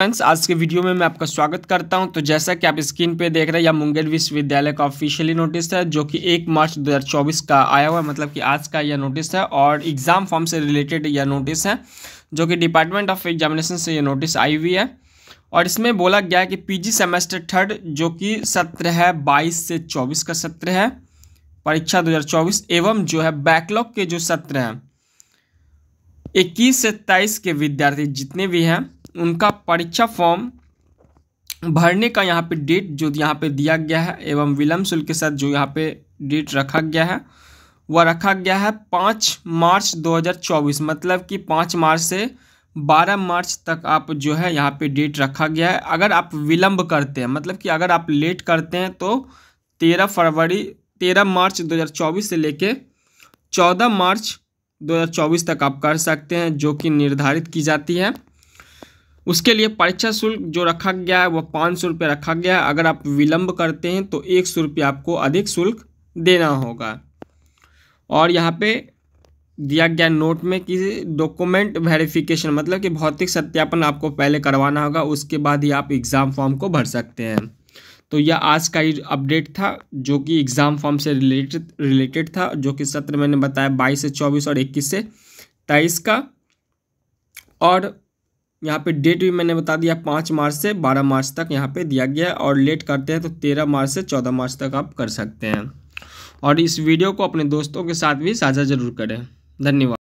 friends आज के video में मैं आपका स्वागत करता हूं तो जैसा कि आप स्क्रीन पे देख रहे हैं यह मुंगेर विश्वविद्यालय का ऑफिशियली नोटिस है जो कि 1 मार्च 2024 का आया हुआ है मतलब कि आज का यह नोटिस है और एग्ज़ाम फॉर्म से रिलेटेड यह नोटिस है जो कि डिपार्टमेंट ऑफ एग्जामिनेशन से यह नोटिस आई हुई है और इसमें बोला गया है कि पी सेमेस्टर थर्ड जो कि सत्र है बाईस से चौबीस का सत्र है परीक्षा दो एवं जो है बैकलॉग के जो सत्र हैं इक्कीस से तेईस के विद्यार्थी जितने भी हैं उनका परीक्षा फॉर्म भरने का यहाँ पे डेट जो यहाँ पे दिया गया है एवं विलम्ब शुल्क के साथ जो यहाँ पे डेट रखा गया है वह रखा गया है पाँच मार्च 2024 मतलब कि पाँच मार्च से बारह मार्च तक आप जो है यहाँ पे डेट रखा गया है अगर आप विलम्ब करते हैं मतलब कि अगर आप लेट करते हैं तो तेरह फरवरी तेरह मार्च 2024 से लेके चौदह मार्च 2024 तक आप कर सकते हैं जो कि निर्धारित की जाती है उसके लिए परीक्षा शुल्क जो रखा गया है वह पाँच सौ रुपये रखा गया है अगर आप विलंब करते हैं तो एक सौ रुपये आपको अधिक शुल्क देना होगा और यहाँ पे दिया गया नोट में कि डॉक्यूमेंट वेरिफिकेशन मतलब कि भौतिक सत्यापन आपको पहले करवाना होगा उसके बाद ही आप एग्ज़ाम फॉर्म को भर सकते हैं तो यह आज का ही अपडेट था जो कि एग्ज़ाम फॉर्म से रिलेटेड रिलेटेड था जो कि सत्र मैंने बताया बाईस से चौबीस और इक्कीस से तेईस का और यहाँ पे डेट भी मैंने बता दिया पाँच मार्च से बारह मार्च तक यहाँ पे दिया गया है और लेट करते हैं तो तेरह मार्च से चौदह मार्च तक आप कर सकते हैं और इस वीडियो को अपने दोस्तों के साथ भी साझा जरूर करें धन्यवाद